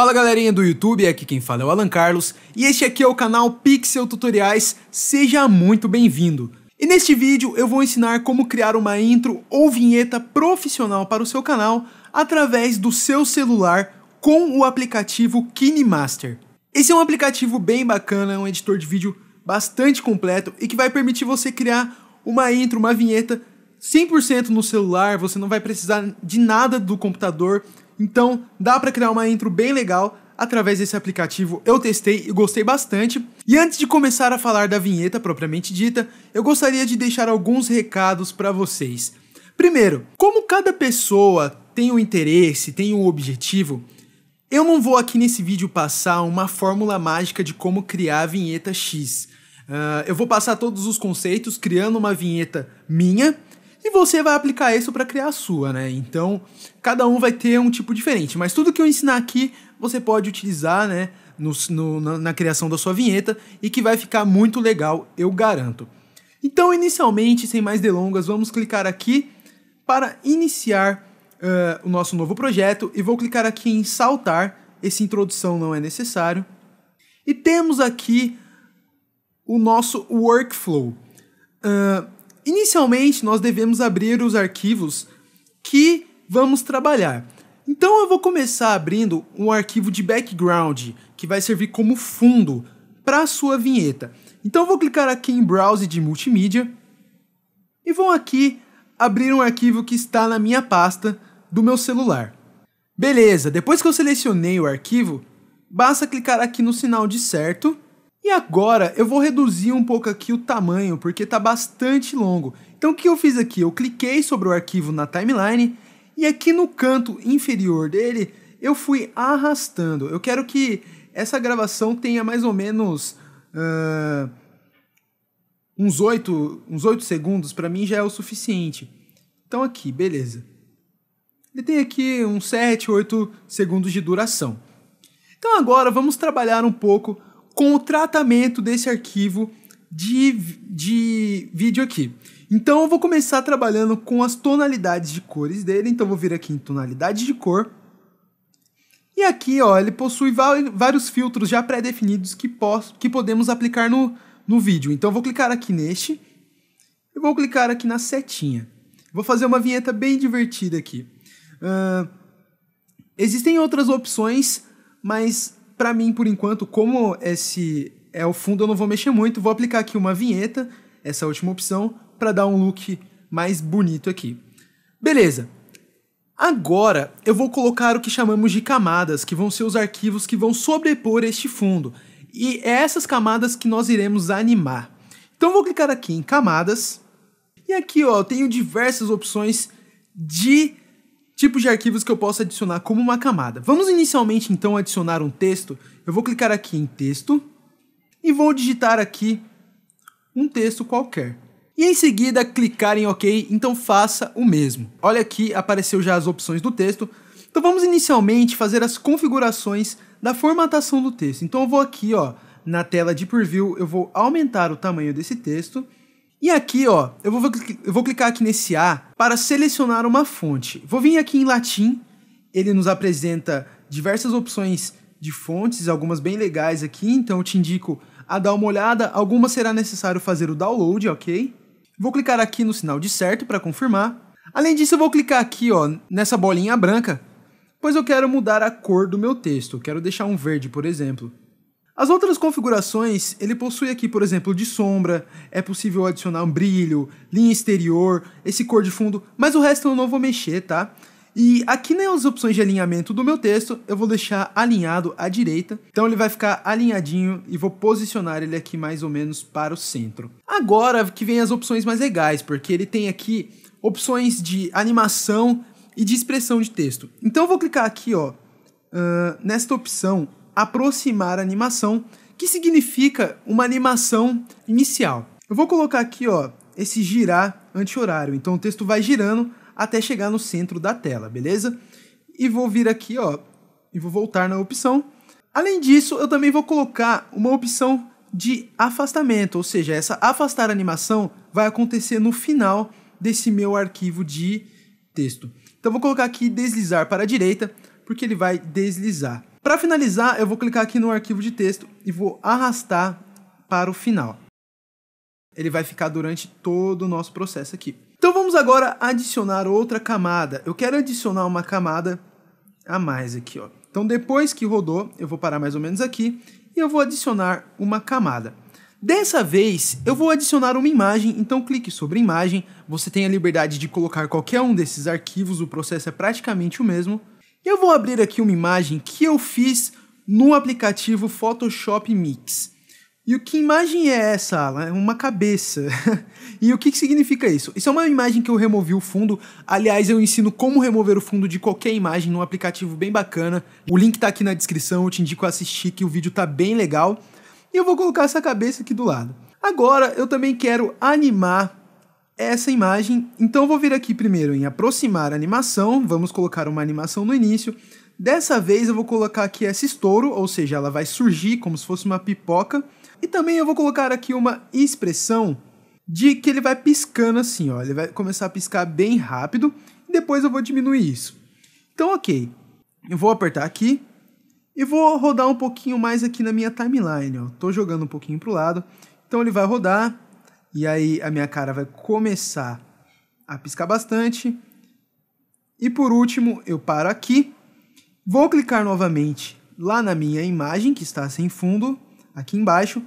Fala galerinha do YouTube, aqui quem fala é o Alan Carlos e este aqui é o canal Pixel Tutoriais, seja muito bem-vindo! E neste vídeo eu vou ensinar como criar uma intro ou vinheta profissional para o seu canal através do seu celular com o aplicativo KineMaster. Esse é um aplicativo bem bacana, é um editor de vídeo bastante completo e que vai permitir você criar uma intro, uma vinheta 100% no celular, você não vai precisar de nada do computador, então, dá para criar uma intro bem legal através desse aplicativo. Eu testei e gostei bastante. E antes de começar a falar da vinheta propriamente dita, eu gostaria de deixar alguns recados para vocês. Primeiro, como cada pessoa tem um interesse, tem um objetivo, eu não vou aqui nesse vídeo passar uma fórmula mágica de como criar a vinheta X. Uh, eu vou passar todos os conceitos criando uma vinheta minha e você vai aplicar isso para criar a sua, né? Então, cada um vai ter um tipo diferente, mas tudo que eu ensinar aqui você pode utilizar, né, no, no, na, na criação da sua vinheta e que vai ficar muito legal, eu garanto. Então, inicialmente, sem mais delongas, vamos clicar aqui para iniciar uh, o nosso novo projeto e vou clicar aqui em saltar. Essa introdução não é necessário. E temos aqui o nosso workflow. Uh, Inicialmente, nós devemos abrir os arquivos que vamos trabalhar. Então, eu vou começar abrindo um arquivo de background, que vai servir como fundo para a sua vinheta. Então, eu vou clicar aqui em Browse de Multimídia e vou aqui abrir um arquivo que está na minha pasta do meu celular. Beleza, depois que eu selecionei o arquivo, basta clicar aqui no sinal de certo e agora eu vou reduzir um pouco aqui o tamanho, porque está bastante longo. Então o que eu fiz aqui? Eu cliquei sobre o arquivo na timeline e aqui no canto inferior dele eu fui arrastando. Eu quero que essa gravação tenha mais ou menos uh, uns, 8, uns 8 segundos, para mim já é o suficiente. Então aqui, beleza. Ele tem aqui uns 7, 8 segundos de duração. Então agora vamos trabalhar um pouco com o tratamento desse arquivo de, de vídeo aqui. Então eu vou começar trabalhando com as tonalidades de cores dele, então vou vir aqui em tonalidade de cor. E aqui, ó, ele possui vários filtros já pré-definidos que, posso, que podemos aplicar no, no vídeo. Então eu vou clicar aqui neste, e vou clicar aqui na setinha. Vou fazer uma vinheta bem divertida aqui. Uh, existem outras opções, mas para mim, por enquanto, como esse é o fundo, eu não vou mexer muito. Vou aplicar aqui uma vinheta, essa última opção, para dar um look mais bonito aqui. Beleza. Agora eu vou colocar o que chamamos de camadas, que vão ser os arquivos que vão sobrepor este fundo. E é essas camadas que nós iremos animar. Então vou clicar aqui em camadas. E aqui ó, eu tenho diversas opções de tipos de arquivos que eu posso adicionar como uma camada. Vamos inicialmente então adicionar um texto. Eu vou clicar aqui em texto e vou digitar aqui um texto qualquer. E em seguida clicar em OK, então faça o mesmo. Olha aqui, apareceu já as opções do texto. Então vamos inicialmente fazer as configurações da formatação do texto. Então eu vou aqui, ó, na tela de preview, eu vou aumentar o tamanho desse texto e aqui, ó, eu vou, eu vou clicar aqui nesse A para selecionar uma fonte. Vou vir aqui em latim, ele nos apresenta diversas opções de fontes, algumas bem legais aqui, então eu te indico a dar uma olhada. Algumas será necessário fazer o download, ok? Vou clicar aqui no sinal de certo para confirmar. Além disso, eu vou clicar aqui ó, nessa bolinha branca, pois eu quero mudar a cor do meu texto. quero deixar um verde, por exemplo. As outras configurações, ele possui aqui, por exemplo, de sombra, é possível adicionar um brilho, linha exterior, esse cor de fundo, mas o resto eu não vou mexer, tá? E aqui nas opções de alinhamento do meu texto, eu vou deixar alinhado à direita, então ele vai ficar alinhadinho e vou posicionar ele aqui mais ou menos para o centro. Agora que vem as opções mais legais, porque ele tem aqui opções de animação e de expressão de texto. Então eu vou clicar aqui, ó, uh, nesta opção aproximar animação, que significa uma animação inicial. Eu vou colocar aqui, ó, esse girar anti-horário. Então o texto vai girando até chegar no centro da tela, beleza? E vou vir aqui, ó, e vou voltar na opção. Além disso, eu também vou colocar uma opção de afastamento, ou seja, essa afastar animação vai acontecer no final desse meu arquivo de texto. Então vou colocar aqui deslizar para a direita, porque ele vai deslizar. Para finalizar, eu vou clicar aqui no arquivo de texto e vou arrastar para o final. Ele vai ficar durante todo o nosso processo aqui. Então vamos agora adicionar outra camada. Eu quero adicionar uma camada a mais aqui, ó. Então depois que rodou, eu vou parar mais ou menos aqui e eu vou adicionar uma camada. Dessa vez, eu vou adicionar uma imagem, então clique sobre imagem. Você tem a liberdade de colocar qualquer um desses arquivos, o processo é praticamente o mesmo. Eu vou abrir aqui uma imagem que eu fiz no aplicativo Photoshop Mix. E o que imagem é essa, É uma cabeça. e o que, que significa isso? Isso é uma imagem que eu removi o fundo. Aliás, eu ensino como remover o fundo de qualquer imagem num aplicativo bem bacana. O link tá aqui na descrição, eu te indico a assistir que o vídeo tá bem legal. E eu vou colocar essa cabeça aqui do lado. Agora, eu também quero animar essa imagem. Então eu vou vir aqui primeiro em aproximar a animação, vamos colocar uma animação no início. Dessa vez eu vou colocar aqui essa estouro, ou seja, ela vai surgir como se fosse uma pipoca. E também eu vou colocar aqui uma expressão de que ele vai piscando assim, ó. Ele vai começar a piscar bem rápido e depois eu vou diminuir isso. Então, ok. Eu vou apertar aqui e vou rodar um pouquinho mais aqui na minha timeline, ó. Tô jogando um pouquinho pro lado. Então ele vai rodar e aí a minha cara vai começar a piscar bastante. E por último, eu paro aqui. Vou clicar novamente lá na minha imagem, que está sem fundo, aqui embaixo.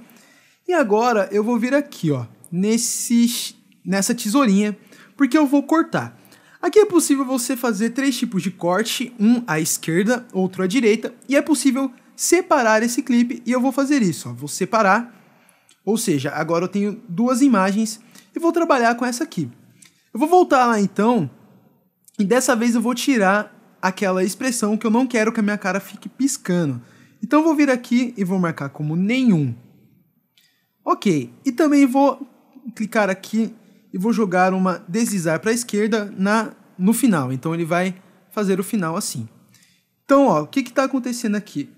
E agora eu vou vir aqui, ó, nesse, nessa tesourinha, porque eu vou cortar. Aqui é possível você fazer três tipos de corte, um à esquerda, outro à direita, e é possível separar esse clipe, e eu vou fazer isso, ó, vou separar ou seja, agora eu tenho duas imagens e vou trabalhar com essa aqui. Eu vou voltar lá então e dessa vez eu vou tirar aquela expressão que eu não quero que a minha cara fique piscando. Então eu vou vir aqui e vou marcar como nenhum. Ok, e também vou clicar aqui e vou jogar uma deslizar para a esquerda na, no final. Então ele vai fazer o final assim. Então, ó, o que está acontecendo aqui?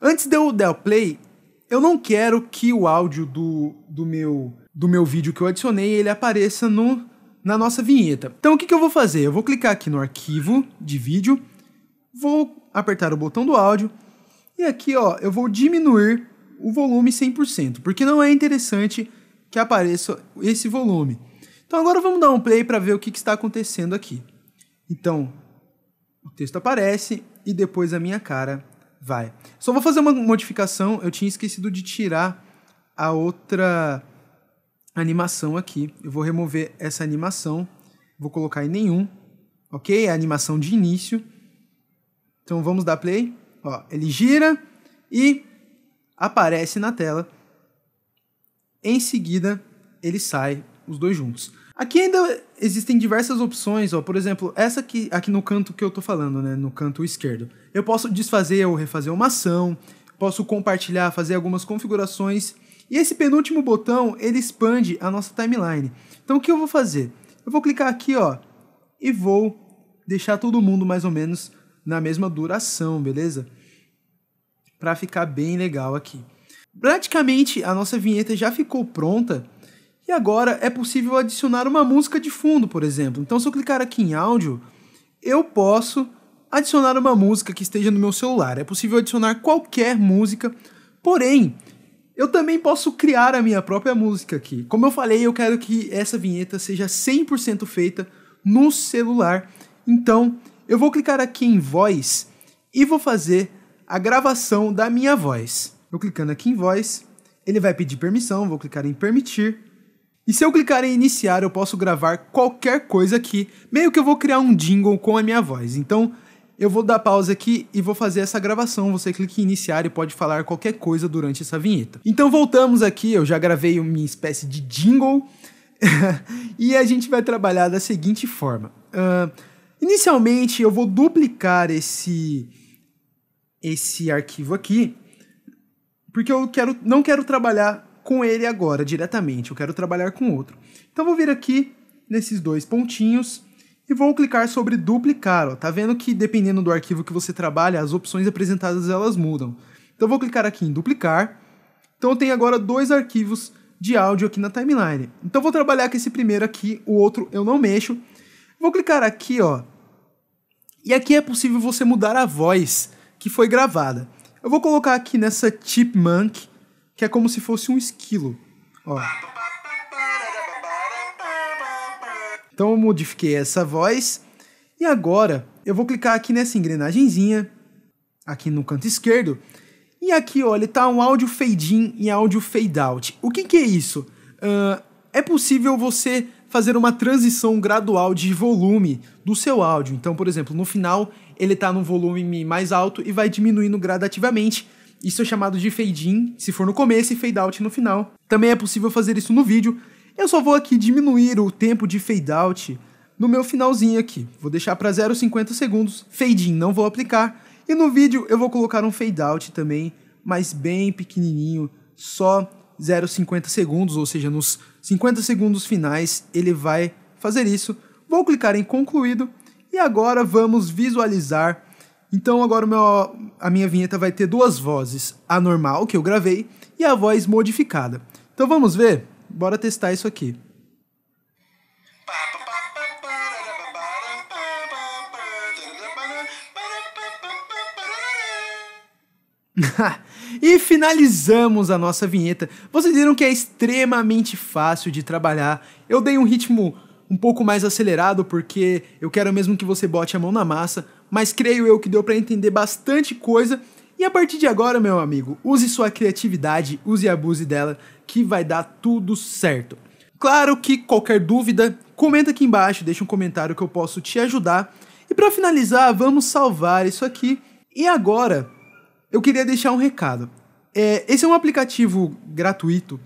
Antes de eu dar o play, eu não quero que o áudio do, do, meu, do meu vídeo que eu adicionei ele apareça no, na nossa vinheta. Então o que, que eu vou fazer? Eu vou clicar aqui no arquivo de vídeo, vou apertar o botão do áudio e aqui ó, eu vou diminuir o volume 100%, porque não é interessante que apareça esse volume. Então agora vamos dar um play para ver o que, que está acontecendo aqui. Então, o texto aparece e depois a minha cara Vai. Só vou fazer uma modificação. Eu tinha esquecido de tirar a outra animação aqui. Eu vou remover essa animação. Vou colocar em nenhum. Ok? É a animação de início. Então vamos dar play. Ó, ele gira e aparece na tela. Em seguida, ele sai os dois juntos. Aqui ainda existem diversas opções, ó. Por exemplo, essa aqui, aqui no canto que eu tô falando, né? No canto esquerdo. Eu posso desfazer ou refazer uma ação, posso compartilhar, fazer algumas configurações. E esse penúltimo botão, ele expande a nossa timeline. Então o que eu vou fazer? Eu vou clicar aqui, ó, e vou deixar todo mundo mais ou menos na mesma duração, beleza? Para ficar bem legal aqui. Praticamente a nossa vinheta já ficou pronta e agora é possível adicionar uma música de fundo, por exemplo. Então, se eu clicar aqui em áudio, eu posso adicionar uma música que esteja no meu celular. É possível adicionar qualquer música, porém, eu também posso criar a minha própria música aqui. Como eu falei, eu quero que essa vinheta seja 100% feita no celular. Então, eu vou clicar aqui em voz e vou fazer a gravação da minha voz. Eu clicando aqui em voz, ele vai pedir permissão, vou clicar em permitir e se eu clicar em iniciar, eu posso gravar qualquer coisa aqui, meio que eu vou criar um jingle com a minha voz. Então, eu vou dar pausa aqui e vou fazer essa gravação. Você clica em iniciar e pode falar qualquer coisa durante essa vinheta. Então voltamos aqui, eu já gravei uma espécie de jingle e a gente vai trabalhar da seguinte forma. Uh, inicialmente eu vou duplicar esse, esse arquivo aqui, porque eu quero, não quero trabalhar com ele agora diretamente, eu quero trabalhar com outro. Então vou vir aqui nesses dois pontinhos e vou clicar sobre duplicar, ó. Tá vendo que dependendo do arquivo que você trabalha, as opções apresentadas elas mudam. Então vou clicar aqui em duplicar. Então eu tenho agora dois arquivos de áudio aqui na timeline. Então vou trabalhar com esse primeiro aqui, o outro eu não mexo. Vou clicar aqui, ó. E aqui é possível você mudar a voz que foi gravada. Eu vou colocar aqui nessa Chipmunk, que é como se fosse um esquilo. Ó. Então eu modifiquei essa voz e agora eu vou clicar aqui nessa engrenagemzinha, aqui no canto esquerdo, e aqui olha, tá um áudio fade in e áudio fade out. O que, que é isso? Uh, é possível você fazer uma transição gradual de volume do seu áudio. Então, por exemplo, no final ele está no volume mais alto e vai diminuindo gradativamente isso é chamado de fade-in, se for no começo, e fade-out no final. Também é possível fazer isso no vídeo. Eu só vou aqui diminuir o tempo de fade-out no meu finalzinho aqui. Vou deixar para 0,50 segundos, fade-in não vou aplicar. E no vídeo eu vou colocar um fade-out também, mas bem pequenininho, só 0,50 segundos, ou seja, nos 50 segundos finais ele vai fazer isso. Vou clicar em concluído e agora vamos visualizar então agora meu, a minha vinheta vai ter duas vozes, a normal que eu gravei e a voz modificada. Então vamos ver? Bora testar isso aqui. e finalizamos a nossa vinheta. Vocês viram que é extremamente fácil de trabalhar. Eu dei um ritmo um pouco mais acelerado porque eu quero mesmo que você bote a mão na massa, mas creio eu que deu para entender bastante coisa. E a partir de agora, meu amigo, use sua criatividade, use e abuse dela, que vai dar tudo certo. Claro que qualquer dúvida, comenta aqui embaixo, deixa um comentário que eu posso te ajudar. E para finalizar, vamos salvar isso aqui. E agora, eu queria deixar um recado. É, esse é um aplicativo gratuito,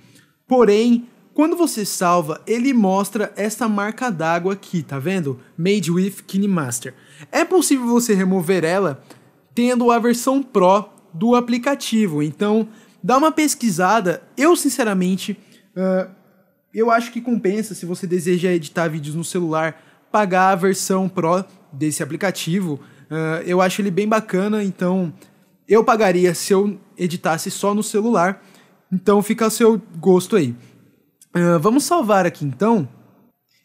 porém quando você salva, ele mostra esta marca d'água aqui, tá vendo? Made with KineMaster. É possível você remover ela tendo a versão Pro do aplicativo. Então, dá uma pesquisada. Eu, sinceramente, uh, eu acho que compensa se você deseja editar vídeos no celular, pagar a versão Pro desse aplicativo. Uh, eu acho ele bem bacana, então eu pagaria se eu editasse só no celular. Então fica a seu gosto aí. Uh, vamos salvar aqui então.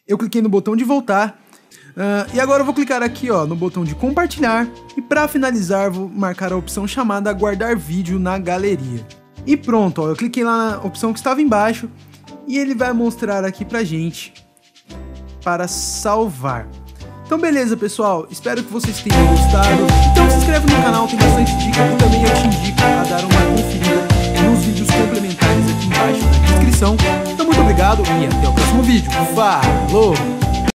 Eu cliquei no botão de voltar. Uh, e agora eu vou clicar aqui ó, no botão de compartilhar e para finalizar vou marcar a opção chamada guardar vídeo na galeria. E pronto, ó, eu cliquei lá na opção que estava embaixo e ele vai mostrar aqui pra gente para salvar. Então beleza pessoal, espero que vocês tenham gostado. Então se inscreve no canal, tem bastante dica e também eu te indico a dar uma conferida vídeos complementares aqui embaixo na descrição. Então, muito obrigado e até o próximo vídeo. Falou!